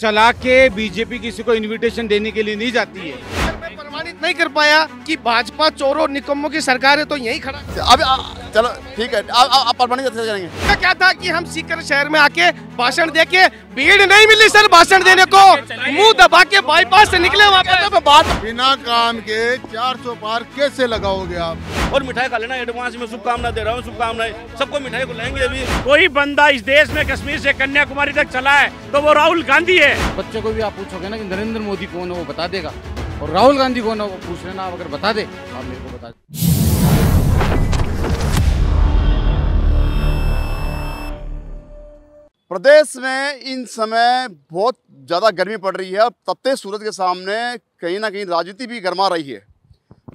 चला के बीजेपी किसी को इनविटेशन देने के लिए नहीं जाती है प्रमाणित नहीं कर पाया कि भाजपा चोरों निकम्मों की सरकार है तो यही खड़ा अब चलो ठीक है आप प्रमाणित करेंगे क्या था कि हम सीकर शहर में आके भाषण दे के भीड़ नहीं मिली सर भाषण देने को मुंह दबा के बाईपास से निकले वहाँ बात बिना काम के चार सौ पार कैसे लगाओगे आप और मिठाई खा लेना एडवांस में शुभकामना दे रहा हूँ शुभकामनाएं सबको मिठाई को लेंगे अभी कोई बंदा इस देश में कश्मीर से कन्याकुमारी तक चला है तो वो राहुल गांधी है बच्चों को भी आप पूछोगे ना कि नरेंद्र मोदी कौन है वो बता देगा और राहुल गांधी कौन लोगों ने वो पूछ लेना आप अगर बता दे आप मेरे को बता दे प्रदेश में इन समय बहुत ज़्यादा गर्मी पड़ रही है और तपते सूरज के सामने कहीं ना कहीं राजनीति भी गर्मा रही है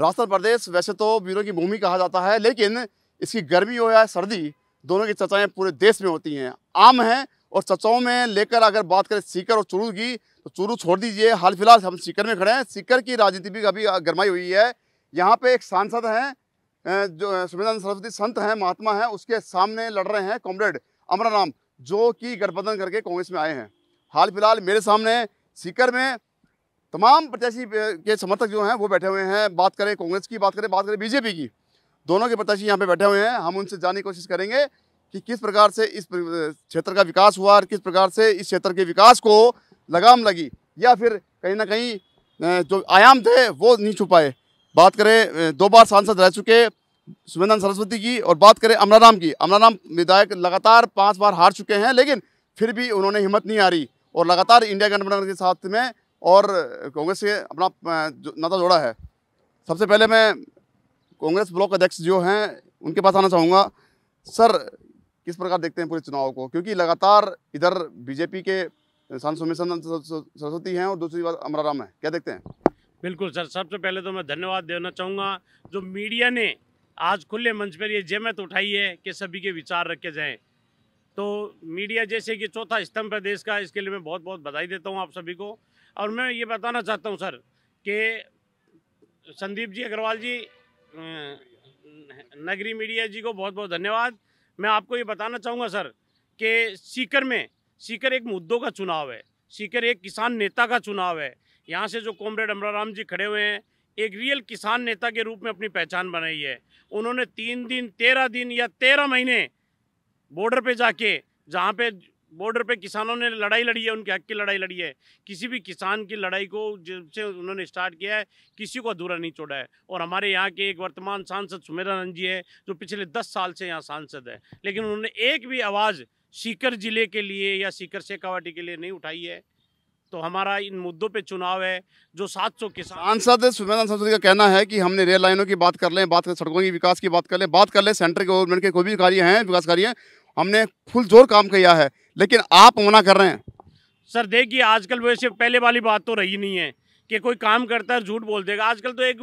राजस्थान प्रदेश वैसे तो ब्यूरो की भूमि कहा जाता है लेकिन इसकी गर्मी हो या सर्दी दोनों की चर्चाएँ पूरे देश में होती हैं आम हैं और चर्चाओं में लेकर अगर बात करें सीकर और चुरू की तो चूरू छोड़ दीजिए हाल फिलहाल हम सीकर में खड़े हैं सीकर की राजनीति भी अभी गरमाई हुई है यहाँ पे एक सांसद हैं जो सुमेधानंद सरस्वती संत हैं महात्मा हैं उसके सामने लड़ रहे हैं कॉमरेड अमराराम जो कि गठबंधन करके कांग्रेस में आए हैं हाल फिलहाल मेरे सामने सीकर में तमाम प्रत्याशी के समर्थक जो हैं वो बैठे हुए हैं बात करें कांग्रेस की बात करें बात करें बीजेपी की दोनों के प्रत्याशी यहाँ पर बैठे हुए हैं हम उनसे जानने की कोशिश करेंगे कि किस प्रकार से इस क्षेत्र का विकास हुआ और किस प्रकार से इस क्षेत्र के विकास को लगाम लगी या फिर कहीं ना कहीं जो आयाम थे वो नहीं छुपाए बात करें दो बार सांसद रह चुके सुमेंद्र सरस्वती की और बात करें अमराराम की अमराराम विधायक लगातार पाँच बार हार चुके हैं लेकिन फिर भी उन्होंने हिम्मत नहीं हारी और लगातार इंडिया गठबंधन के साथ में और कांग्रेस से अपना नाता जोड़ा है सबसे पहले मैं कांग्रेस ब्लॉक अध्यक्ष जो हैं उनके पास आना चाहूँगा सर किस प्रकार देखते हैं पूरे चुनाव को क्योंकि लगातार इधर बीजेपी के संत सुमिशन सरस्वती हैं और दूसरी बात अमराराम है क्या देखते हैं बिल्कुल सर सबसे पहले तो मैं धन्यवाद देना चाहूँगा जो मीडिया ने आज खुले मंच पर ये जहमत उठाई है कि सभी के विचार रखे जाएँ तो मीडिया जैसे कि चौथा स्तंभ है देश का इसके लिए मैं बहुत बहुत बधाई देता हूँ आप सभी को और मैं ये बताना चाहता हूँ सर कि संदीप जी अग्रवाल जी अं, नगरी मीडिया जी को बहुत बहुत धन्यवाद मैं आपको ये बताना चाहूँगा सर कि सीकर में सीकर एक मुद्दों का चुनाव है सीकर एक किसान नेता का चुनाव है यहाँ से जो कॉमरेड अमराराम जी खड़े हुए हैं एक रियल किसान नेता के रूप में अपनी पहचान बनाई है उन्होंने तीन दिन तेरह दिन या तेरह महीने बॉर्डर पे जाके जहाँ पे बॉर्डर पे किसानों ने लड़ाई लड़ी है उनके हक की लड़ाई लड़ी है किसी भी किसान की लड़ाई को जिनसे उन्होंने स्टार्ट किया है किसी को अधूरा नहीं छोड़ा है और हमारे यहाँ के एक वर्तमान सांसद सुमेरानंद जी है जो पिछले दस साल से यहाँ सांसद है लेकिन उन्होंने एक भी आवाज़ सीकर ज़िले के लिए या सीकर से के लिए नहीं उठाई है तो हमारा इन मुद्दों पे चुनाव है जो 700 किसान सांसद सांसद का कहना है कि हमने रेल लाइनों की बात कर लें बात कर सड़कों की विकास की बात कर लें बात कर लें सेंटर गवर्नमेंट के कोई भी कार्य हैं विकास कार्य हैं हमने फुल जोर काम किया है लेकिन आप मना कर रहे हैं सर देखिए आजकल वैसे पहले वाली बात तो रही नहीं है कि कोई काम करता है झूठ बोल देगा आजकल तो एक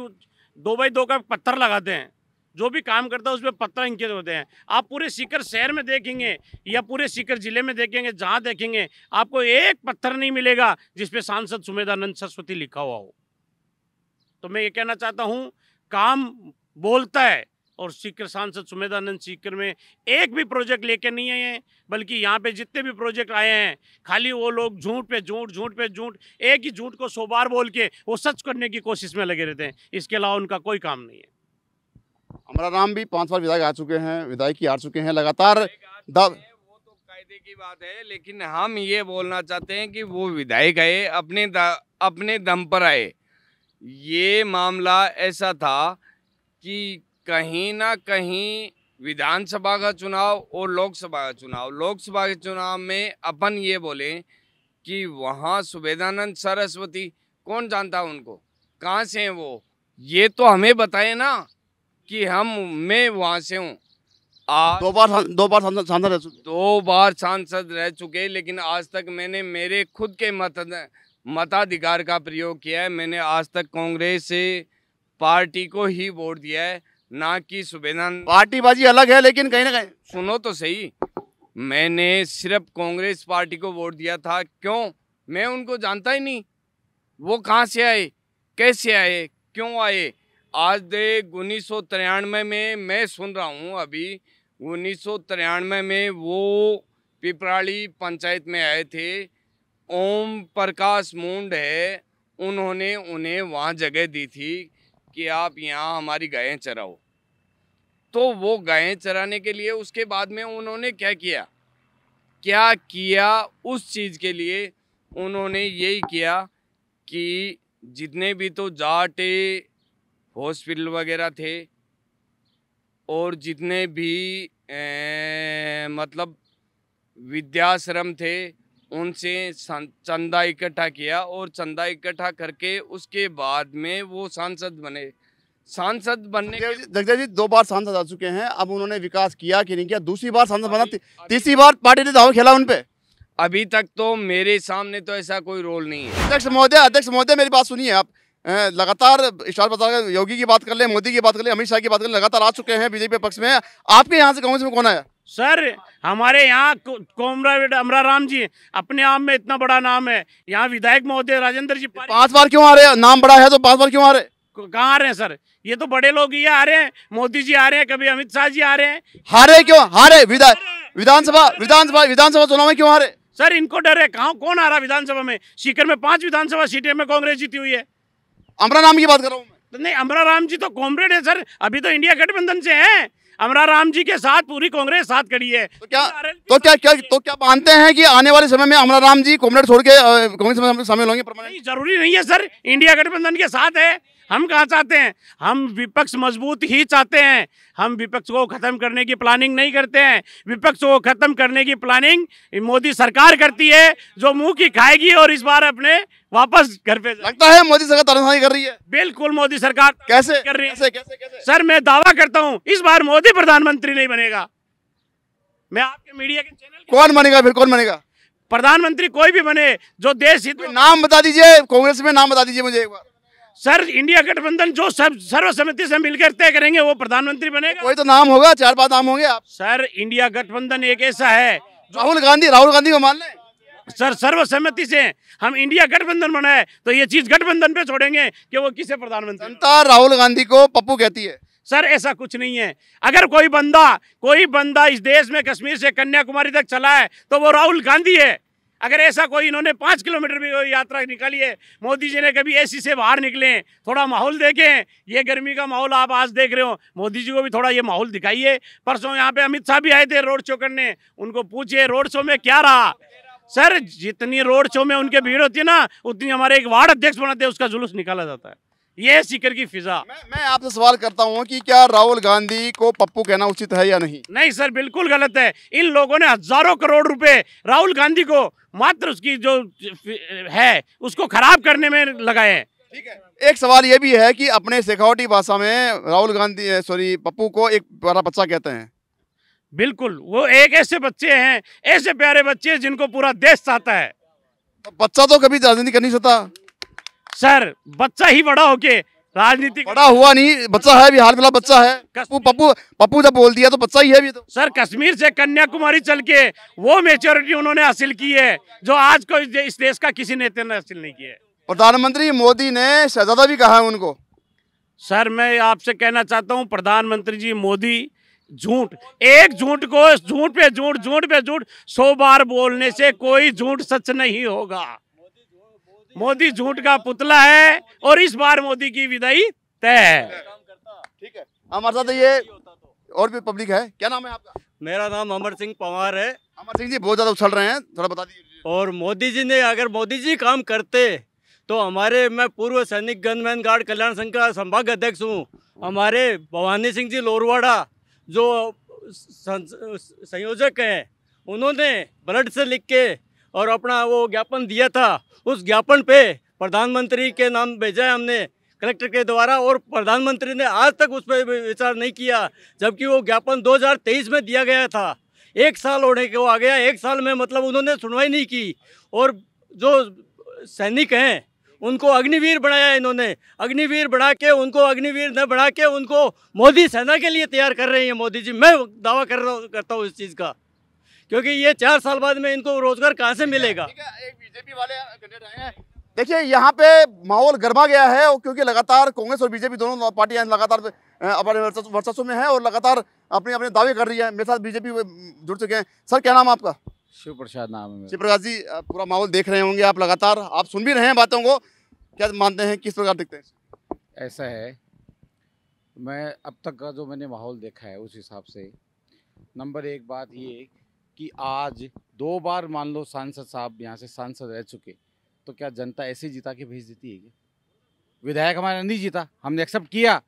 दो बाई दो का पत्थर लगाते हैं जो भी काम करता है उसमें पत्र अंकित होते हैं आप पूरे सीकर शहर में देखेंगे या पूरे सीकर जिले में देखेंगे जहाँ देखेंगे आपको एक पत्थर नहीं मिलेगा जिसपे सांसद सुमेधानंद सरस्वती लिखा हुआ हो तो मैं ये कहना चाहता हूँ काम बोलता है और सीकर सांसद सुमेधानंद सीकर में एक भी प्रोजेक्ट लेके नहीं आए हैं बल्कि यहाँ पे जितने भी प्रोजेक्ट आए हैं खाली वो लोग झूठ पे झूठ झूठ पे झूठ एक ही झूठ को सोबार बोल के वो सच करने की कोशिश में लगे रहते हैं इसके अलावा उनका कोई काम नहीं है अमरा राम भी पांच बार विधायक आ चुके हैं विधायक ही आ चुके हैं लगातार वो तो कायदे की बात है लेकिन हम ये बोलना चाहते हैं कि वो विधायक आए अपने अपने दम पर आए ये मामला ऐसा था कि कहीं ना कहीं विधानसभा का चुनाव और लोकसभा का चुनाव लोकसभा के चुनाव में अपन ये बोले कि वहाँ सुवेदानंद सरस्वती कौन जानता उनको कहाँ से हैं वो ये तो हमें बताए ना कि हम मैं वहाँ से हूँ दो बार दो बार सांसद रह चुके दो बार सांसद रह चुके लेकिन आज तक मैंने मेरे खुद के मत मताधिकार का प्रयोग किया है मैंने आज तक कांग्रेस पार्टी को ही वोट दिया है ना कि सुबेदान पार्टीबाजी अलग है लेकिन कहीं ना कहीं सुनो तो सही मैंने सिर्फ कांग्रेस पार्टी को वोट दिया था क्यों मैं उनको जानता ही नहीं वो कहाँ से आए कैसे आए क्यों आए आज देख उन्नीस में मैं सुन रहा हूँ अभी उन्नीस में वो पिपराली पंचायत में आए थे ओम प्रकाश मुंड है उन्होंने उन्हें वहाँ जगह दी थी कि आप यहाँ हमारी गायें चराओ तो वो गायें चराने के लिए उसके बाद में उन्होंने क्या किया क्या किया उस चीज़ के लिए उन्होंने यही किया कि जितने भी तो जाटे हॉस्पिटल वगैरह थे और जितने भी ए, मतलब विद्याश्रम थे उनसे चंदा इकट्ठा किया और चंदा इकट्ठा करके उसके बाद में वो सांसद बने सांसद बनने के जी दो बार सांसद आ चुके हैं अब उन्होंने विकास किया कि नहीं किया दूसरी बार सांसद बना तीसरी बार पार्टी ने दावा खेला उनपे अभी तक तो मेरे सामने तो ऐसा कोई रोल नहीं है अध्यक्ष महोदय अध्यक्ष महोदय मेरी बात सुनिए आप लगातार स्टार बाजार योगी की बात कर ले मोदी की बात कर ले अमित शाह की बात कर ले लगातार आ चुके हैं बीजेपी पक्ष में आपके यहाँ से कांग्रेस में कौन आया सर हमारे यहाँ कोमरावेड अमराराम जी अपने आप में इतना बड़ा नाम है यहाँ विधायक महोदय राजेंद्र जी पांच बार क्यों आ रहे हैं नाम बड़ा है तो पांच बार क्यों आ रहे कहाँ आ रहे हैं सर ये तो बड़े लोग ये आ रहे हैं मोदी जी आ रहे हैं कभी अमित शाह जी आ रहे हैं हारे क्यों हारे विधायक विधानसभा विधानसभा विधानसभा चुनाव में क्यों हारे सर इनको डर है कहा कौन आ रहा विधानसभा में सीकर में पांच विधानसभा सीटें में कांग्रेस जीती हुई है अमरा राम की बात कर रहा हूँ तो नहीं अमरा राम जी तो कॉम्रेड है सर अभी तो इंडिया गठबंधन से है अमरा राम जी के साथ पूरी कांग्रेस साथ खड़ी है तो क्या तो क्या क्या तो क्या मानते हैं कि आने वाले समय में अमरा राम जी कॉम्रेड छोड़ के कांग्रेस में शामिल होंगे जरूरी नहीं है सर इंडिया गठबंधन के साथ है हम कहाँ चाहते हैं हम विपक्ष मजबूत ही चाहते हैं हम विपक्ष को ख़त्म करने की प्लानिंग नहीं करते हैं विपक्ष को ख़त्म करने की प्लानिंग मोदी सरकार करती है जो मुंह की खाएगी और इस बार अपने वापस घर पे लगता है मोदी सरकार कर रही है बिल्कुल मोदी सरकार कैसे कर रही है कैसे, कैसे, कैसे? सर मैं दावा करता हूँ इस बार मोदी प्रधानमंत्री नहीं बनेगा मैं आपके मीडिया के चैनल कौन बनेगा फिर कौन बनेगा प्रधानमंत्री कोई भी बने जो देश हित नाम बता दीजिए कांग्रेस में नाम बता दीजिए मुझे एक बार सर इंडिया गठबंधन जो सब सर्वसम्मति से मिलकर तय करेंगे वो प्रधानमंत्री बनेगा कोई तो नाम होगा चार पांच नाम होंगे आप सर इंडिया गठबंधन एक ऐसा है राहुल गांधी राहुल गांधी को मान लें सर सर्वसम्मति से हम इंडिया गठबंधन बनाए तो ये चीज गठबंधन पे छोड़ेंगे कि वो किसे प्रधानमंत्री जनता राहुल गांधी को पप्पू कहती है सर ऐसा कुछ नहीं है अगर कोई बंदा कोई बंदा इस देश में कश्मीर से कन्याकुमारी तक चला है तो वो राहुल गांधी है अगर ऐसा कोई इन्होंने पाँच किलोमीटर भी कोई यात्रा निकाली है मोदी जी ने कभी एसी से बाहर निकले हैं थोड़ा माहौल देखें ये गर्मी का माहौल आप आज देख रहे हो मोदी जी को भी थोड़ा ये माहौल दिखाइए परसों यहाँ पे अमित शाह भी आए थे रोड शो करने उनको पूछिए रोड शो में क्या रहा सर जितनी रोड शो में उनके भीड़ होती है ना उतनी हमारे एक वार्ड अध्यक्ष बनाते हैं उसका जुलूस निकाला जाता है ये शिकर की फिजा मैं, मैं आपसे सवाल करता हूँ कि क्या राहुल गांधी को पप्पू कहना उचित है या नहीं नहीं सर बिल्कुल गलत है इन लोगों ने हजारों करोड़ रुपए राहुल गांधी को मात्र उसकी जो है उसको खराब करने में लगाए हैं ठीक है एक सवाल ये भी है कि अपने शेखावटी भाषा में राहुल गांधी सॉरी पप्पू को एक प्यारा बच्चा कहते हैं बिल्कुल वो एक ऐसे बच्चे हैं ऐसे प्यारे बच्चे जिनको पूरा देश चाहता है तो बच्चा तो कभी राजनीति कर नहीं सकता सर बच्चा ही बड़ा होके राजनीति बड़ा हुआ नहीं बच्चा है अभी हाल फिलहाल बच्चा है पप्पू पप्पू पप्पू जब बोल दिया तो बच्चा ही है अभी तो सर कश्मीर से कन्याकुमारी चल के वो मेच्योरिटी उन्होंने हासिल की है जो आज को इस देश का किसी नेता ने हासिल नहीं किया है प्रधानमंत्री मोदी ने शहजादा भी कहा है उनको सर मैं आपसे कहना चाहता हूँ प्रधानमंत्री जी मोदी झूठ एक झूठ को झूठ पे झूठ झूठ पे झूठ सौ बार बोलने से कोई झूठ सच नहीं होगा मोदी झूठ का पुतला है और इस बार मोदी की विदाई तय है ठीक है हमारे साथ ये और भी पब्लिक है क्या नाम है आपका मेरा नाम अमर सिंह पवार है अमर सिंह जी बहुत ज्यादा उछल रहे हैं थोड़ा बता दीजिए और मोदी जी ने अगर मोदी जी काम करते तो हमारे मैं पूर्व सैनिक गनमैन गार्ड कल्याण संघ का संभाग अध्यक्ष हूँ हमारे भवानी सिंह जी लोरवाड़ा जो संयोजक हैं उन्होंने ब्लड से लिख के और अपना वो ज्ञापन दिया था उस ज्ञापन पे प्रधानमंत्री के नाम भेजा है हमने कलेक्टर के द्वारा और प्रधानमंत्री ने आज तक उस पर विचार नहीं किया जबकि वो ज्ञापन 2023 में दिया गया था एक साल होने के वो आ गया एक साल में मतलब उन्होंने सुनवाई नहीं की और जो सैनिक हैं उनको अग्निवीर बनाया इन्होंने अग्निवीर बढ़ा के उनको अग्निवीर न बढ़ा के उनको मोदी सेना के लिए तैयार कर रहे हैं मोदी जी मैं दावा कर रहा करता हूँ इस चीज़ का क्योंकि ये चार साल बाद में इनको रोजगार कहाँ से मिलेगा बीजेपी वाले देखिए यहाँ पे माहौल गर्मा गया है और क्योंकि लगातार कांग्रेस और बीजेपी दोनों पार्टियां लगातार अपने वर्चस्व में है और लगातार अपने अपने दावे कर रही है मेरे साथ बीजेपी जुड़ चुके हैं सर क्या नाम आपका शिव प्रसाद नाम है शिव प्रसाद जी पूरा माहौल देख रहे होंगे आप लगातार आप सुन भी रहे हैं बातों को क्या मानते हैं किस प्रकार दिखते हैं ऐसा है मैं अब तक का जो मैंने माहौल देखा है उस हिसाब से नंबर एक बात ये कि आज दो बार मान लो सांसद साहब यहाँ से सांसद रह चुके तो क्या जनता ऐसे जीता के भेज देती है विधायक हमारा नहीं जीता हमने एक्सेप्ट किया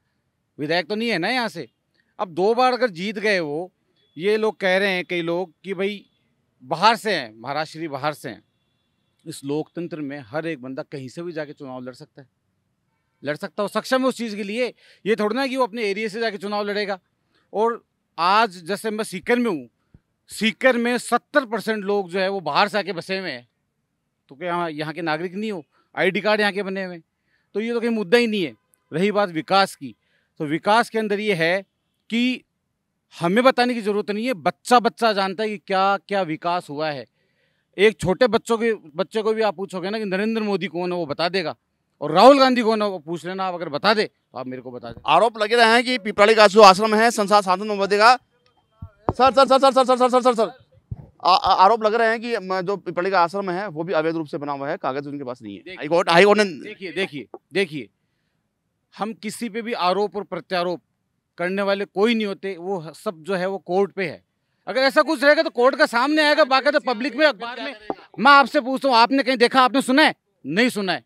विधायक तो नहीं है ना यहाँ से अब दो बार अगर जीत गए वो ये लोग कह रहे हैं कई लोग कि भाई बाहर से हैं महाराष्ट्र बाहर से हैं इस लोकतंत्र में हर एक बंदा कहीं से भी जाके चुनाव लड़ सकता है लड़ सकता हो सक्षम है उस चीज़ के लिए ये थोड़ा ना कि वो अपने एरिया से जाके चुनाव लड़ेगा और आज जैसे मैं सीकर में हूँ सीकर में सत्तर परसेंट लोग जो है वो बाहर से आके बसे हुए हैं तो क्या यहाँ यहाँ के नागरिक नहीं हो आईडी कार्ड यहाँ के बने हुए तो ये तो कहीं मुद्दा ही नहीं है रही बात विकास की तो विकास के अंदर ये है कि हमें बताने की ज़रूरत नहीं है बच्चा बच्चा जानता है कि क्या क्या विकास हुआ है एक छोटे बच्चों के बच्चे को भी आप पूछोगे ना कि नरेंद्र मोदी कौन है वो बता देगा और राहुल गांधी कौन है वो पूछ लेना आप अगर बता दे तो आप मेरे को बता दे आरोप लगे रहे हैं कि पिपराली का जो आश्रम है संसार साधन में का sir sir sir sir sir sir sir sir sir sir आरोप लग रहे हैं कि जो पिपड़ी का आश्रम है वो भी अवैध रूप से बना हुआ है कागज उनके पास नहीं है हाईकोर्ट हाईकोर्ट ने देखिए देखिए देखिए हम किसी पे भी आरोप और प्रत्यारोप करने वाले कोई नहीं होते वो सब जो है वो कोर्ट पे है अगर ऐसा कुछ रहेगा तो कोर्ट का सामने आएगा बाकी तो पब्लिक में अखबार में मैं आपसे पूछता हूँ आपने कहीं देखा आपने सुना है नहीं सुना है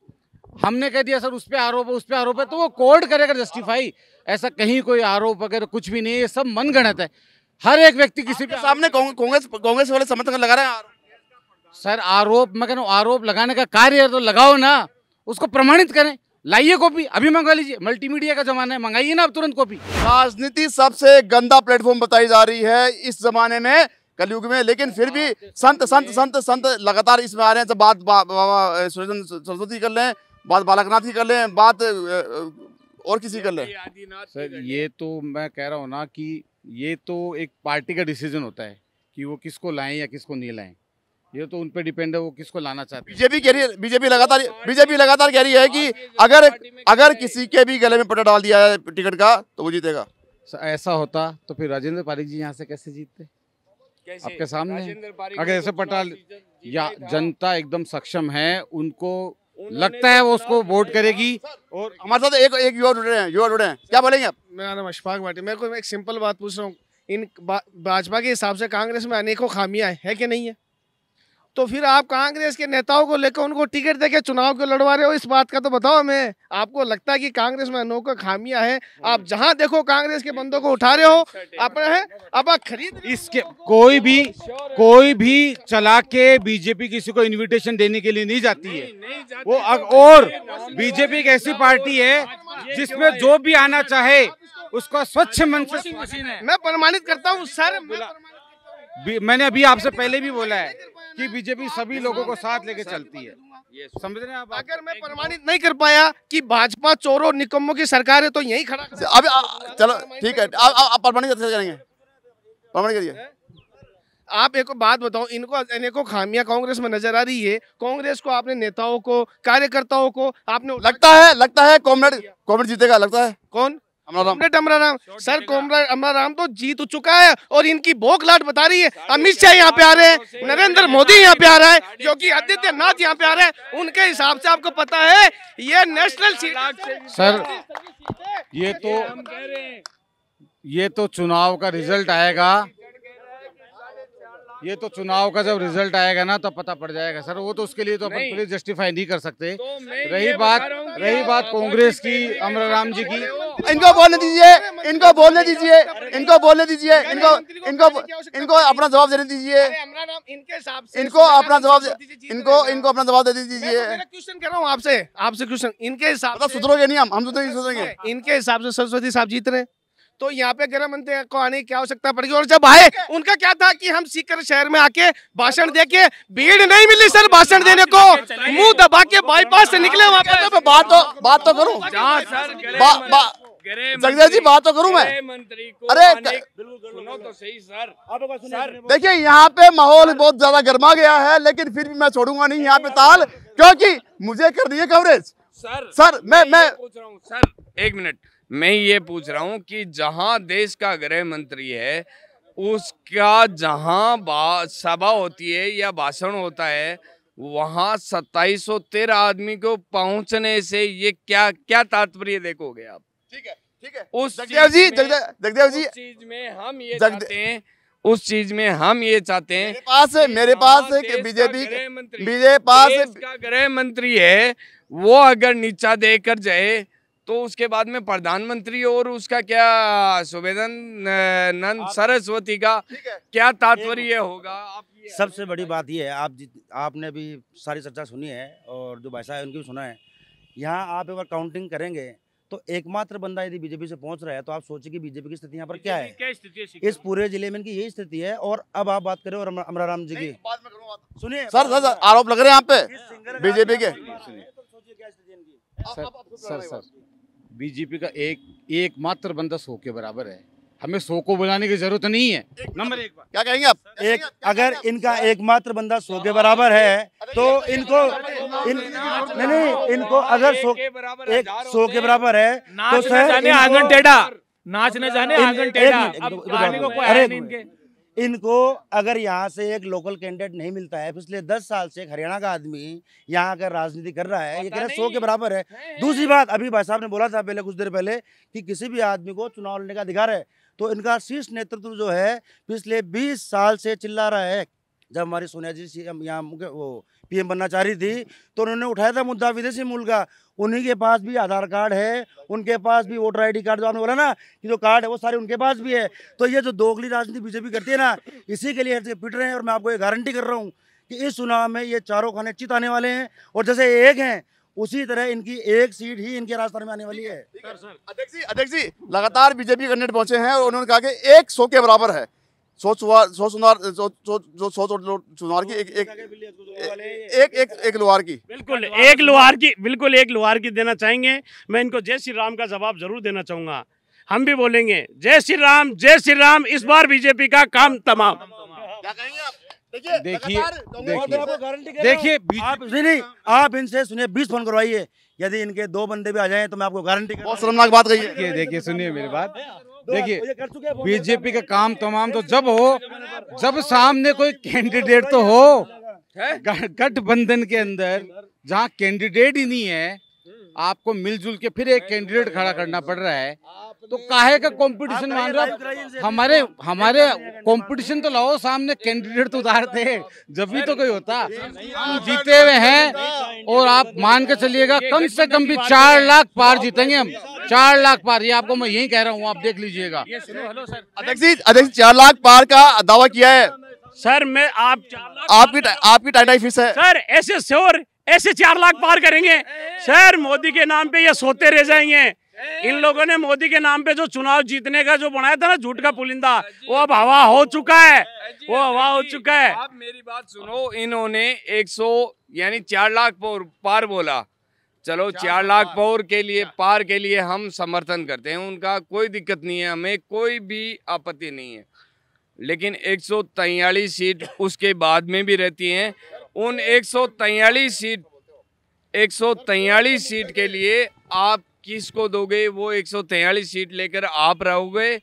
हमने कह दिया सर उस पर आरोप है उस पर आरोप है तो वो कोर्ट करेगा जस्टिफाई ऐसा कहीं कोई आरोप वगैरह कुछ भी नहीं है सब मनगणत है हर एक व्यक्ति किसी के सामने कांग्रेस कांग्रेस वाले समर्थन लगा रहे हैं सर आरोप मैं कहना आरोप लगाने का कार्य है तो लगाओ ना उसको प्रमाणित करें लाइए कॉपी अभी मंगा लीजिए मल्टीमीडिया का जमाना है मंगाइए ना आप तुरंत कॉपी राजनीति सबसे गंदा प्लेटफॉर्म बताई जा रही है इस जमाने में कलयुग में लेकिन फिर भी हाँ, संत संत संत संत लगातार इसमें आ रहे हैं जब बात बाबा सरस्वती कर लें बात बालकनाथ की कर लें बात और किसी कर लें सर ये तो मैं कह रहा हूँ ना कि ये तो एक पार्टी का डिसीजन होता है कि वो किसको लाएं या किसको नहीं लाएं ये तो उन पर डिपेंड है वो किसको लाना चाहते हैं बीजेपी कह रही है बीजेपी लगातार बीजेपी लगातार कह रही है कि अगर अगर किसी के भी गले में पटा डाल दिया है टिकट का तो वो जीतेगा ऐसा होता तो फिर राजेंद्र पारिक जी यहाँ से कैसे जीतते आपके सामने अगर ऐसे तो पटा या जनता एकदम सक्षम है उनको लगता है वो उसको वोट करेगी और हमारे साथ एक एक युवा जुड़ रहे हैं युवा जुड़े हैं क्या बोलेंगे आप मेरा नाम अशफाक भाटी मेरे को एक सिंपल बात पूछ रहा हूँ इन भाजपा के हिसाब से कांग्रेस में अनेकों खामियां है, है कि नहीं है तो फिर आप कांग्रेस के नेताओं को लेकर उनको टिकट देके चुनाव क्यों लड़वा रहे हो इस बात का तो बताओ हमें आपको लगता है कि कांग्रेस में अनोखा खामियां है आप हम्म। जहां देखो कांग्रेस के बंदों को उठा रहे हो आप है अब आप खरीद इसके कोई भी कोई भी चला के बीजेपी किसी को इन्विटेशन देने के लिए नहीं जाती है वो और बीजेपी एक ऐसी पार्टी है जिसमें जो भी आना चाहे उसको स्वच्छ मन से मैं प्रमाणित करता हूँ सर मैंने अभी आपसे पहले भी बोला है कि बीजेपी तो सभी लोगों को साथ लेके चलती है समझ रहे हैं आप अगर मैं प्रमाणित नहीं कर पाया कि भाजपा चोरों निकम्मों की सरकार है तो यही खड़ा अब चलो ठीक है आप प्रमाणित करेंगे प्रमाणित करिए आप एक बात बताओ इनको अनेकों खामियां कांग्रेस में नजर आ रही है कांग्रेस को आपने नेताओं को कार्यकर्ताओं को आपने लगता है लगता है कॉमरेड कॉमरेड जीतेगा लगता है कौन सर कोमरा अमरा राम तो जीत चुका है और इनकी लाट बता रही है अमित शाह यहाँ पे आ रहे हैं नरेंद्र मोदी यहाँ पे आ रहा है योगी आदित्यनाथ यहाँ पे आ रहे हैं उनके हिसाब से आपको पता है ये नेशनल सीट सर ये तो ये तो चुनाव का रिजल्ट आएगा ये तो चुनाव का जब रिजल्ट आएगा ना तो पता पड़ जाएगा सर वो तो उसके लिए तो अपन पुलिस जस्टिफाई नहीं कर सकते तो रही बात रही बात कांग्रेस की अमराराम जी की इनको बोलने दीजिए इनको बोलने दीजिए इनको बोलने दीजिए इनको इनको इनको अपना जवाब देने दीजिए इनको अपना जवाब इनको इनको अपना जवाब दे तो दीजिए क्वेश्चन कर रहा हूँ आपसे आपसे क्वेश्चन इनके हिसाब मतलब से सुधरोगे नहीं हम हम तो सुधरेंगे इनके हिसाब से सरस्वती साहब जीत रहे तो यहाँ पे गृह मंत्री को आने की आवश्यकता पड़ेगी और जब आए उनका क्या था कि हम सीकर शहर में आके भाषण देके भीड़ नहीं मिली सर भाषण देने को मुंह दबा के बाईपास से निकले वहाँ पे तो बात तो बात तो करूँ जगदेव जी बात तो करूं मैं अरे तो सर देखिए यहाँ पे माहौल बहुत ज्यादा गर्मा गया है लेकिन फिर भी मैं छोड़ूंगा नहीं यहाँ पे ताल क्योंकि मुझे कर दिए कवरेज सर सर मैं मैं पूछ रहा हूँ सर एक मिनट मैं ये पूछ रहा हूँ कि जहाँ देश का गृह मंत्री है उसका जहाँ सभा होती है या भाषण होता है वहाँ सत्ताईस आदमी को पहुँचने से ये क्या क्या तात्पर्य देखोगे आप ठीक है ठीक है उस चीज में हम ये चाहते हैं पास है मेरे पास है बीजेपी बीजेपी पास गृह मंत्री है वो अगर नीचा दे कर जाए तो उसके बाद में प्रधानमंत्री और उसका क्या सुवेदन नंद सरस्वती का क्या तात्पर्य होगा सबसे बड़ी बात यह है आप आपने भी सारी चर्चा सुनी है और जो भाई साहब उनकी भी सुना है यहाँ आप एक बार काउंटिंग करेंगे तो एकमात्र बंदा यदि बीजेपी से पहुंच रहा है तो आप सोचिए कि बीजेपी की स्थिति यहाँ पर क्या है क्या स्थिति है इस पूरे जिले में इनकी यही स्थिति है और अब आप बात करें और अमराराम जी की सुनिए सर सर आरोप लग रहे हैं आप पे बीजेपी के सर सर बीजेपी का एक एकमात्र बंदा सो के बराबर है हमें सो को बुलाने की जरूरत नहीं है नंबर एक बार क्या कहेंगे आप एक अगर इनका एकमात्र बंदा सो तो तो के बराबर है तो इनको इन नहीं नहीं इनको अगर सो एक सो के बराबर है तो आंगन टेढ़ा नाच न जाने आंगन टेढ़ा अरे इनको अगर यहाँ से एक लोकल कैंडिडेट नहीं मिलता है पिछले दस साल से एक हरियाणा का आदमी यहाँ अगर राजनीति कर रहा है ये कह रहा है सौ के बराबर है दूसरी बात अभी भाई साहब ने बोला था पहले कुछ देर पहले कि किसी भी आदमी को चुनाव लड़ने का अधिकार है तो इनका शीर्ष नेतृत्व जो है पिछले बीस साल से चिल्ला रहा है जब हमारी सोनिया जी यहाँ वो पीएम बनना चाह रही थी तो उन्होंने उठाया था मुद्दा विदेशी मूल का उन्हीं के पास भी आधार कार्ड है उनके पास भी वोटर आईडी कार्ड जो आपने बोला ना कि जो कार्ड है वो सारे उनके पास भी है तो ये जो दोगली राजनीति बीजेपी करती है ना इसी के लिए हर पिट रहे हैं और मैं आपको ये गारंटी कर रहा हूँ कि इस चुनाव में ये चारों खाने चित आने वाले हैं और जैसे एक हैं उसी तरह इनकी एक सीट ही इनके राजस्थान में आने वाली है अध्यक्ष जी अध्यक्ष जी लगातार बीजेपी कैंडिडेट पहुंचे हैं और उन्होंने कहा कि एक सौ के बराबर है सौ सौ सुनार सौ सौ सुनार की एक एक एक लोहार की बिल्कुल एक लोहार की बिल्कुल एक लोहार की देना चाहेंगे मैं इनको जय श्री राम का जवाब जरूर देना चाहूंगा हम भी बोलेंगे जय श्री राम जय श्री राम इस बार बीजेपी का काम तमाम क्या कहेंगे आप देखिए देखिए आप नहीं आप इनसे सुनिए बीस फोन करवाइए यदि इनके दो बंदे भी आ जाए तो मैं आपको गारंटी बहुत शर्मनाक बात कही देखिए देखिए सुनिए मेरी बात देखिए बीजेपी का काम तमाम तो जब हो जब सामने कोई कैंडिडेट तो हो गठबंधन के अंदर जहाँ कैंडिडेट ही नहीं है हम्म। आपको मिलजुल के फिर एक कैंडिडेट खड़ा करना पड़ रहा है तो काहे का कंपटीशन मान रहा हमारे हमारे कंपटीशन तो लाओ सामने कैंडिडेट तो उतारते हैं जब भी तो कोई होता जीते हुए हैं और आप मान के चलिएगा कम से कम भी चार लाख पार जीतेंगे हम चार लाख पार ये आपको मैं यही कह रहा हूँ आप देख लीजिएगा अध्यक्ष जी अध्यक्ष चार लाख पार का दावा किया है सर मैं आप आपकी आपकी टाइटाई फीस है सर ऐसे श्योर ऐसे चार लाख पार करेंगे सर मोदी के नाम पे ये सोते रह जाएंगे इन लोगों ने मोदी के नाम पे जो चुनाव जीतने का जो बनाया था ना झूठ का पुलिंदा वो अब हवा हो चुका है वो हवा हो चुका है आप मेरी बात सुनो इन्होंने 100 यानी चार लाख पार बोला चलो चार लाख पौर के लिए पार के लिए हम समर्थन करते हैं उनका कोई दिक्कत नहीं है हमें कोई भी आपत्ति नहीं है लेकिन एक सीट उसके बाद में भी रहती हैं उन एक सीट एक सीट के लिए आप किसको दोगे वो एक सीट लेकर आप रहोगे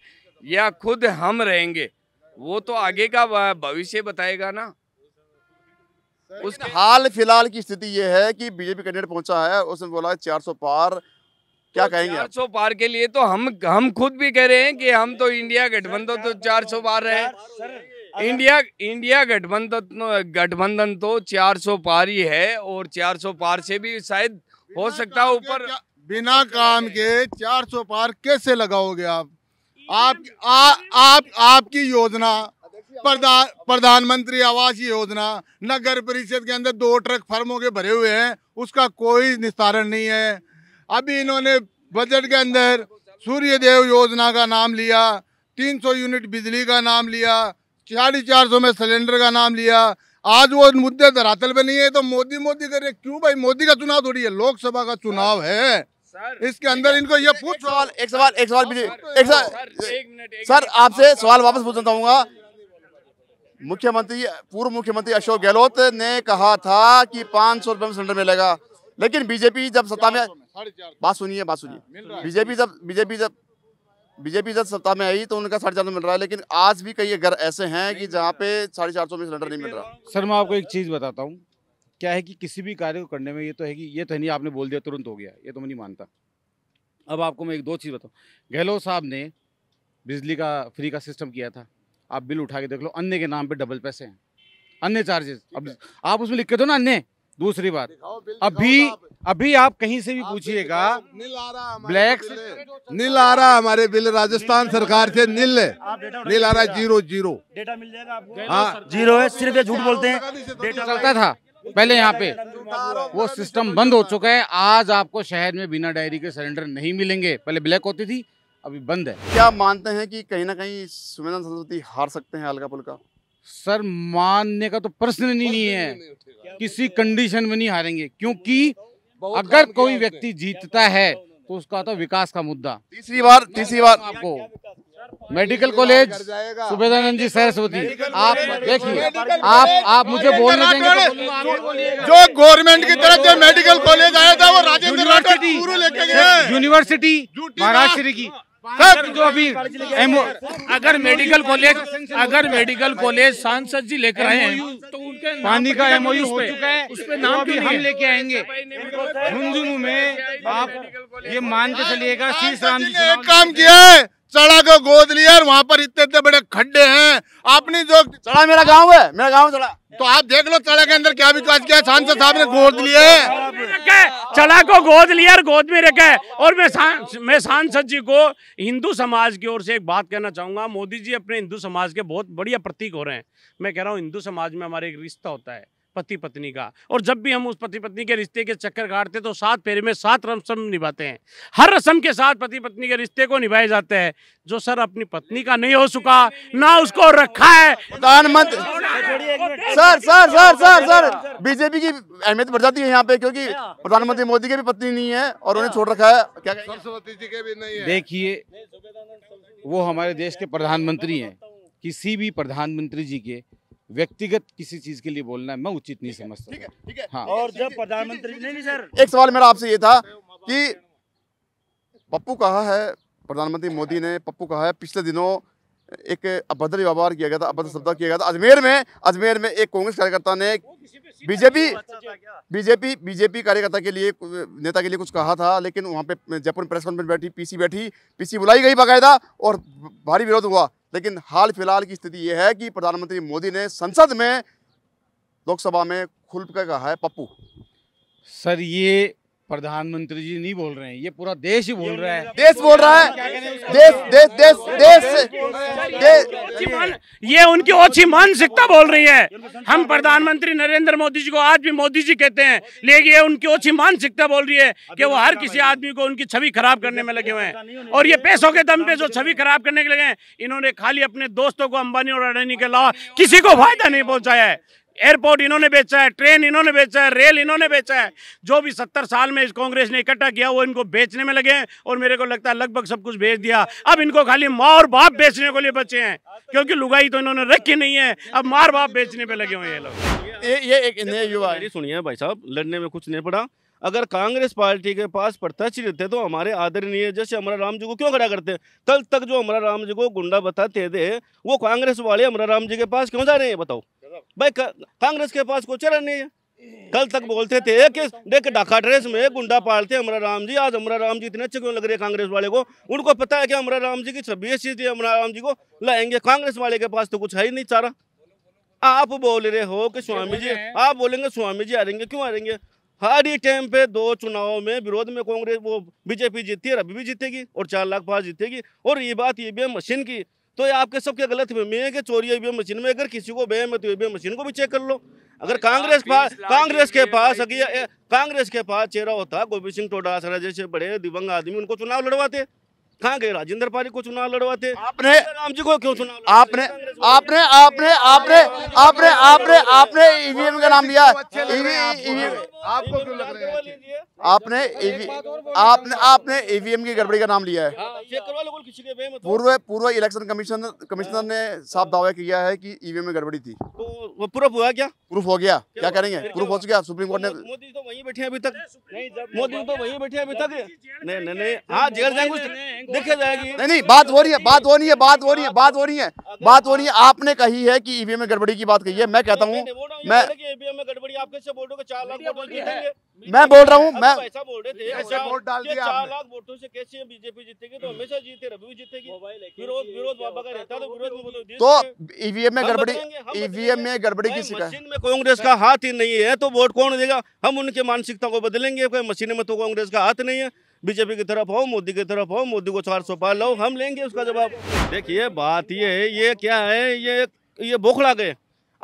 या खुद हम रहेंगे वो तो आगे का भविष्य बताएगा ना उस हाल फिलहाल की स्थिति ये है कि बीजेपी कैंडिडेट पहुंचा है उसने बोला चार पार क्या तो कहेंगे चार सौ पार के लिए तो हम हम खुद भी कह रहे हैं कि हम तो इंडिया गठबंधन तो चार सौ पार रहे इंडिया इंडिया गठबंधन गठबंधन तो 400 पार ही है और 400 पार से भी शायद हो सकता है ऊपर बिना काम के 400 पार कैसे लगाओगे आप आप आ, आप आपकी योजना प्रधानमंत्री आवास योजना नगर परिषद के अंदर दो ट्रक फार्मों के भरे हुए हैं उसका कोई निस्तारण नहीं है अभी इन्होंने बजट के अंदर सूर्यदेव योजना का नाम लिया 300 यूनिट बिजली का नाम लिया साढ़े चार सौ में सिलेंडर का नाम लिया आज वो मुद्दे धरातल पे नहीं है तो मोदी मोदी करे क्यों भाई मोदी का चुनाव थोड़ी है लोकसभा का चुनाव है इसके अंदर इनको ये पूछ सवाल एक सवाल एक सवाल एक सवाल सर आपसे सवाल वापस पूछना चाहूंगा मुख्यमंत्री पूर्व मुख्यमंत्री अशोक गहलोत ने कहा था कि पांच सौ रुपये में सिलेंडर मिलेगा लेकिन बीजेपी जब सत्ता में बात सुनिए बात सुनिए हाँ, बीजेपी जब बीजेपी जब बीजेपी जब सत्ता में आई तो उनका साढ़े चार सौ मिल रहा है लेकिन आज भी कई घर ऐसे हैं कि जहाँ पे साढ़े चार सौ में सिलेंडर नहीं मिल रहा सर मैं आपको एक चीज़ बताता हूँ क्या है कि किसी भी कार्य को करने में ये तो है कि ये तो नहीं आपने बोल दिया तुरंत हो गया ये तो मैं नहीं मानता अब आपको मैं एक दो चीज़ बताऊँ गहलोत साहब ने बिजली का फ्री का सिस्टम किया था आप बिल उठा के देख लो अन्य के नाम पर डबल पैसे हैं अन्य चार्जेस अब आप उसमें लिख के दो ना अन्य दूसरी बात अभी अभी आप कहीं से भी पूछिएगा ब्लैक नील आ रहा हमारे बिल राजस्थान सरकार से नील है नील आ रहा है जीरो जीरो डेटा मिल जाएगा आपको हाँ जीरो है सिर्फ ये झूठ बोलते हैं डेटा चलता था पहले यहाँ पे वो सिस्टम बंद हो चुका है आज आपको शहर में बिना डायरी के सिलेंडर नहीं मिलेंगे पहले ब्लैक होती थी अभी बंद है क्या मानते हैं कि कहीं ना कहीं सुमेधा सरस्वती हार सकते हैं हल्का फुल्का सर मानने का तो प्रश्न नहीं, नहीं, नहीं है किसी कंडीशन में नहीं हारेंगे क्योंकि अगर कोई व्यक्ति जीतता है तो उसका तो विकास का मुद्दा तीसरी बार तीसरी बार आपको मेडिकल कॉलेज सुबेदानंद जी सरस्वती आप देखिए आप आप मुझे बोलने देंगे जो गवर्नमेंट की तरफ जो मेडिकल कॉलेज आया था वो राजेंद्र राठौर लेके गए यूनिवर्सिटी महाराष्ट्र की हाँ। सब जो अभी अगर मेडिकल कॉलेज अगर मेडिकल कॉलेज सांसद जी लेकर आए हैं तो उनके पानी का एमओयू हो चुका है उस पर नाम भी हम लेके आएंगे झुंझुनू में आप ये मान के चलिएगा श्री राम जी ने काम किया है चढ़ा को गोद लिया और वहाँ पर इतने इतने बड़े खड्डे हैं आपने जो चढ़ा मेरा गांव है मेरा गांव चढ़ा तो आप देख लो चढ़ा के अंदर क्या विकास तो किया सांसद साहब ने गोद लिया है चढ़ा को गोद लिया और गोद में रखा है और मैं मैं सांसद जी को हिंदू समाज की ओर से एक बात कहना चाहूंगा मोदी जी अपने हिंदू समाज के बहुत बढ़िया प्रतीक हो रहे हैं मैं कह रहा हूँ हिंदू समाज में हमारे एक रिश्ता होता है पति पत्नी का और जब भी हम उस पति पत्नी के रिश्ते के चक्कर काटते तो सात फेरे में सात रसम निभाते हैं हर रसम के साथ पति पत्नी के रिश्ते को निभाए जाते हैं जो सर अपनी पत्नी का नहीं हो सका ना उसको रखा है प्रधानमंत्री sir sir sir sir sir BJP की अहमियत बढ़ जाती है यहाँ पे क्योंकि प्रधानमंत्री मोदी की भी पत्नी नहीं है और उन्हें छोड़ रखा है क्या सरस्वती जी के भी नहीं है देखिए वो हमारे देश के प्रधानमंत्री हैं किसी भी प्रधानमंत्री जी के व्यक्तिगत किसी चीज के लिए बोलना मैं उचित नहीं समझता ठीक है, ठीक है, हाँ और जब प्रधानमंत्री नहीं नहीं सर एक सवाल मेरा आपसे ये था कि पप्पू कहा है प्रधानमंत्री मोदी ने पप्पू कहा है पिछले दिनों एक अभद्र व्यवहार किया गया था अभद्र शब्द किया गया था अजमेर में अजमेर में एक कांग्रेस कार्यकर्ता ने बीजेपी बीजेपी बीजेपी कार्यकर्ता के लिए नेता के लिए कुछ कहा था लेकिन वहाँ पे जयपुर प्रेस कॉन्फ्रेंस बैठी पीसी बैठी पीसी बुलाई गई बाकायदा और भारी विरोध हुआ लेकिन हाल फिलहाल की स्थिति यह है कि प्रधानमंत्री मोदी ने संसद में लोकसभा में खुल कर कहा है पप्पू सर ये प्रधानमंत्री जी नहीं बोल रहे हैं ये पूरा देश ही बोल रहा है देश बोल रहा है देश देश देश देश ये उनकी ओछी मानसिकता बोल रही है हम प्रधानमंत्री नरेंद्र मोदी जी को आज भी मोदी जी कहते हैं लेकिन ये उनकी ओछी मानसिकता बोल रही है कि वो हर किसी आदमी को उनकी छवि खराब करने में लगे हुए हैं और ये पैसों के दम पे जो छवि खराब करने के लगे हैं इन्होंने खाली अपने दोस्तों को अंबानी और अडानी के अलावा किसी को फायदा नहीं पहुंचाया है एयरपोर्ट इन्होंने बेचा है ट्रेन इन्होंने बेचा है रेल इन्होंने बेचा है जो भी सत्तर साल में इस कांग्रेस ने इकट्ठा किया वो इनको बेचने में लगे हैं और मेरे को लगता है लगभग सब कुछ बेच दिया अब इनको खाली माँ और बाप बेचने को लिए बचे हैं क्योंकि लुगाई तो इन्होंने रखी नहीं है अब मार बाप बेचने पर लगे हुए ये लोग ये एक नए युवा सुनिए भाई साहब लड़ने में कुछ नहीं पड़ा अगर कांग्रेस पार्टी के पास प्रत्यक्ष रहते तो हमारे आदरणीय जैसे अमरा राम जी को क्यों खड़ा करते कल तक जो अमरा राम जी को गुंडा बताते थे वो कांग्रेस वाले अमरा राम जी के पास क्यों जा रहे हैं बताओ भाई कांग्रेस के पास कोई चरण नहीं है कल तक बोलते थे कि देख डाका ड्रेस में गुंडा पालते अमरा राम जी आज अमरा राम जी इतने अच्छे क्यों लग रहे कांग्रेस वाले को उनको पता है कि अमरा राम जी की छब्बीस चीज अमरा राम जी को लाएंगे कांग्रेस वाले के पास तो कुछ है ही नहीं चारा आप बोल रहे हो कि स्वामी जी आप बोलेंगे स्वामी जी हारेंगे क्यों हारेंगे हर ही टाइम पे दो चुनाव में विरोध में कांग्रेस वो बीजेपी जीतती है अभी भी जीतेगी और चार लाख पास जीतेगी और ये बात ये भी मशीन की तो ये आपके सबके गलत है के चोरी ईवीएम मशीन में अगर किसी को बेम है तो ईवीएम मशीन को भी चेक कर लो अगर कांग्रेस पास कांग्रेस के पास अगर कांग्रेस के पास चेहरा होता गोविंद सिंह टोडासरा जैसे बड़े दिवंग आदमी उनको चुनाव लड़वाते कहाँ गए राजेंद्र पारी को चुनाव लड़वाते आपने राम जी को क्यों चुनाव आपने आपने आपने आपने आपने आपने आपने ईवीएम का नाम लिया आपको क्यों लग रहा है आपने आपने आपने ईवीएम की गड़बड़ी का नाम लिया है हाँ, पूर्व पूर्व इलेक्शन कमीशन कमिश्नर ने साफ दावा किया है कि ईवीएम में गड़बड़ी थी तो प्रूफ हुआ क्या प्रूफ हो गया क्या करेंगे प्रूफ हो चुका सुप्रीम कोर्ट ने तो मोदी तो वहीं बैठे तो अभी तक मोदी तो वहीं बैठे अभी तक नहीं नहीं नहीं हाँ जेल जाएंगे देखे जाएगी नहीं नहीं बात हो रही है बात हो रही है बात हो रही है बात हो रही है बात हो रही है आपने कही है कि ईवीएम e में गड़बड़ी की बात कही है मैं कहता हूँ मैं गड़बड़ी आप कैसे चार लाख मैं बोल रहा हूँ मैं ऐसा e बोल रहे थे चार लाख वोटों से कैसे बीजेपी जीतेगी तो हम्म। हमेशा जीते रवि जीतेगी विरोध विरोध बाबा का रहता तो तो ईवीएम e में गड़बड़ी ईवीएम में गड़बड़ी की शिकायत में कांग्रेस का हाथ ही नहीं है तो वोट कौन देगा हम उनके मानसिकता को बदलेंगे मशीन में तो कांग्रेस का हाथ नहीं है बीजेपी की तरफ हो मोदी की तरफ हो मोदी को चार सौ पार लो हम लेंगे उसका जवाब देखिए बात ये है ये क्या है ये ये बोखला गए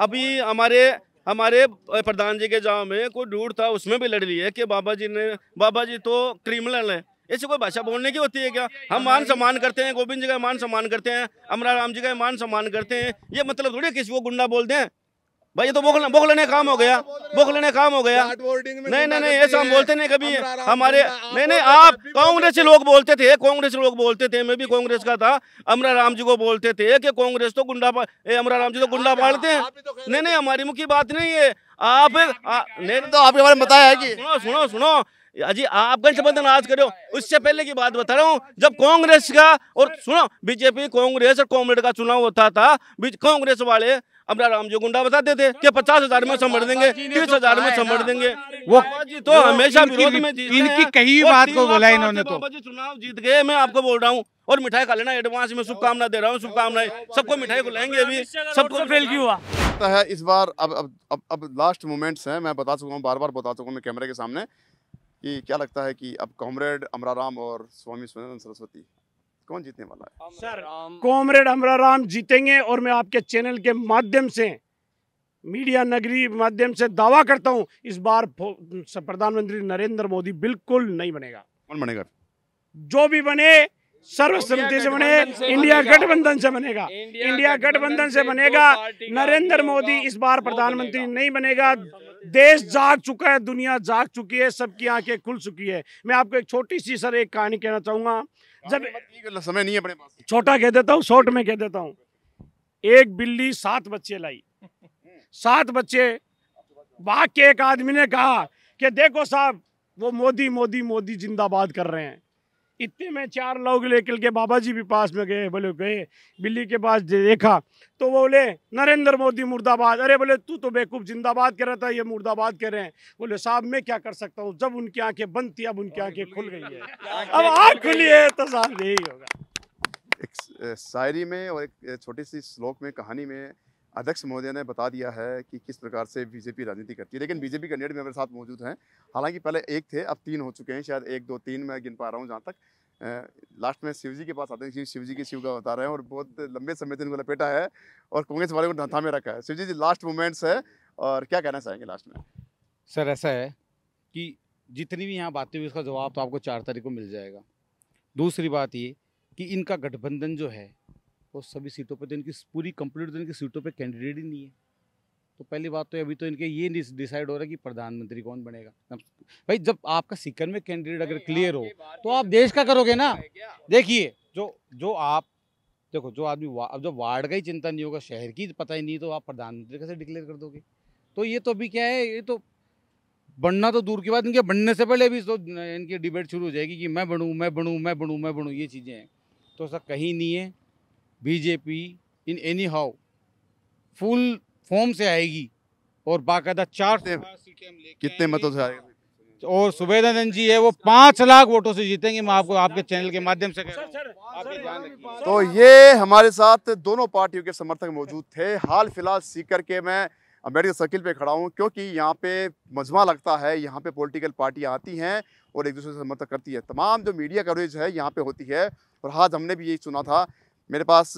अभी हमारे हमारे प्रधान जी के गाँव में कोई डूढ़ था उसमें भी लड़ लिया है कि बाबा जी ने बाबा जी तो क्रिमिनल है ऐसी कोई भाषा बोलने की होती है क्या हम मान सम्मान करते हैं गोविंद जी का मान सम्मान करते हैं अमरा राम जी का मान सम्मान करते हैं ये मतलब थोड़ी किसी को गुंडा बोलते हैं भाई ये तो बोखल बोखलने काम हो गया बोखलने काम हो गया नहीं नहीं नहीं ऐसा हम बोलते नहीं कभी हमारे नहीं नहीं आप कांग्रेस लोग बोलते थे कांग्रेस लोग बोलते थे मैं भी कांग्रेस का था अमरा राम जी को बोलते थे कि कांग्रेस तो गुंडा अमरा राम जी तो गुंडा पालते हैं तो नहीं नहीं हमारी मुख्य बात नहीं है आप नहीं तो आपके बारे में बताया है कि सुनो सुनो सुनो अजी आप गठबंधन आज करो उससे पहले की बात बता रहा हूँ जब कांग्रेस का और सुनो बीजेपी कांग्रेस और कांग्रेस का चुनाव होता था कांग्रेस वाले अपना राम जो गुंडा बताते थे कि पचास हजार में संभर देंगे तीस तो हजार में संभर देंगे वो जी तो हमेशा विरोध में जीत इनकी कही बात को बोला इन्होंने तो चुनाव जीत गए मैं आपको बोल रहा हूँ और मिठाई खा लेना एडवांस में शुभकामना दे रहा हूँ शुभकामनाएं सबको मिठाई खुलाएंगे अभी सबको फेल क्यों हुआ है इस बार अब अब अब, अब लास्ट मोमेंट्स हैं मैं बता चुका हूँ बार बार बता चुका हूँ मैं कैमरे के सामने कि क्या लगता है कि अब कॉमरेड अमराराम और स्वामी सुनंदन सरस्वती कौन जीतने वाला है सर कॉमरेड अमरा राम जीतेंगे और मैं आपके चैनल के माध्यम से मीडिया नगरी माध्यम से दावा करता हूं इस बार प्रधानमंत्री नरेंद्र मोदी बिल्कुल नहीं बनेगा कौन बनेगा जो भी बने सर्वसम्मति से बने इंडिया गठबंधन से बनेगा इंडिया गठबंधन से बनेगा नरेंद्र मोदी इस बार प्रधानमंत्री नहीं बनेगा देश जाग चुका है दुनिया जाग चुकी है सबकी आंखें खुल चुकी है मैं आपको एक छोटी सी सर एक कहानी कहना चाहूंगा जब समय नहीं है अपने पास छोटा कह देता हूँ शॉर्ट में कह देता हूँ एक बिल्ली सात बच्चे लाई सात बच्चे बाग के एक आदमी ने कहा कि देखो साहब वो मोदी मोदी मोदी जिंदाबाद कर रहे हैं इतने में चार लोग लेकर के बाबा जी भी पास में गए बोले गए बिल्ली के पास देखा तो बोले नरेंद्र मोदी मुर्दाबाद अरे बोले तू तो बेकूफ़ जिंदाबाद कह रहा था ये मुर्दाबाद कह रहे हैं बोले साहब मैं क्या कर सकता हूँ जब उनकी आंखें बंद थी अब उनकी आंखें खुल गई है अब आँख खुली है तो साहब यही होगा एक शायरी में और एक छोटी सी श्लोक में कहानी में अध्यक्ष महोदय ने बता दिया है कि किस प्रकार से बीजेपी राजनीति करती है लेकिन बीजेपी कैंडिडेट मेरे साथ मौजूद हैं हालांकि पहले एक थे अब तीन हो चुके हैं शायद एक दो तीन मैं गिन पा रहा हूँ जहाँ तक लास्ट में शिव जी के पास आते हैं शिव जी के शिव का बता रहे हैं और बहुत लंबे समय से इनको लपेटा है और कांग्रेस वाले को धंधा में रखा है शिव जी जी लास्ट मोमेंट्स है और क्या कहना चाहेंगे लास्ट में सर ऐसा है कि जितनी भी यहाँ बातें हुई उसका जवाब तो आपको चार तारीख को मिल जाएगा दूसरी बात ये कि इनका गठबंधन जो है और सभी सीटों पर तो इनकी पूरी कंप्लीट तो इनकी सीटों पर कैंडिडेट ही नहीं है तो पहली बात तो अभी तो इनके ये डिसाइड हो रहा है कि प्रधानमंत्री कौन बनेगा भाई जब आपका सिकन में कैंडिडेट अगर क्लियर हो तो आप देश का करोगे ना देखिए जो जो आप देखो जो आदमी अब जब वार्ड का ही चिंता नहीं होगा शहर की पता ही नहीं तो आप प्रधानमंत्री कैसे डिक्लेयर कर दोगे तो ये तो अभी क्या है ये तो बनना तो दूर की बात इनके बनने से पहले भी तो इनकी डिबेट शुरू हो जाएगी कि मैं बनूँ मैं बनूँ मैं बनूँ मैं बनूँ ये चीज़ें हैं तो ऐसा कहीं नहीं है BJP in anyhow full form से आएगी और बाकायदा चार कितने मतों से आएगी और सुबेदानंद जी है वो पांच लाख वोटों से जीतेंगे मैं आपको आपके चैनल के माध्यम से सर, सर, तो ये हमारे साथ दोनों पार्टियों के समर्थक मौजूद थे हाल फिलहाल सीकर के मैं अम्बेडकर सर्किल पे खड़ा हूँ क्योंकि यहाँ पे मजमा लगता है यहाँ पे पॉलिटिकल पार्टियाँ आती हैं और एक दूसरे से समर्थक करती है तमाम जो मीडिया कवरेज है यहाँ पे होती है और आज हमने भी यही सुना था मेरे पास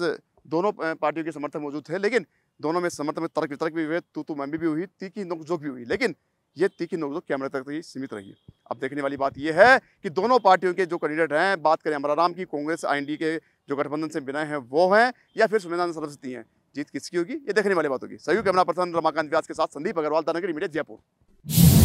दोनों पार्टियों के समर्थक मौजूद थे लेकिन दोनों में समर्थन में तर्क वितर्क भी हुए तू तू मैं भी हुई तीखी नोकझोंक भी हुई लेकिन ये तीखी नोकझोंक कैमरे तक ही सीमित रही अब देखने वाली बात यह है कि दोनों पार्टियों के जो कैंडिडेट हैं बात करें अमराराम की कांग्रेस आई के जो गठबंधन से बिना हैं वो हैं या फिर सुमेधान सरस्वती हैं जीत किसकी होगी ये देखने वाली बात होगी सही कैमरा पर्सन रमाकांत व्यास के साथ संदीप अग्रवाल दानगर मीडिया जयपुर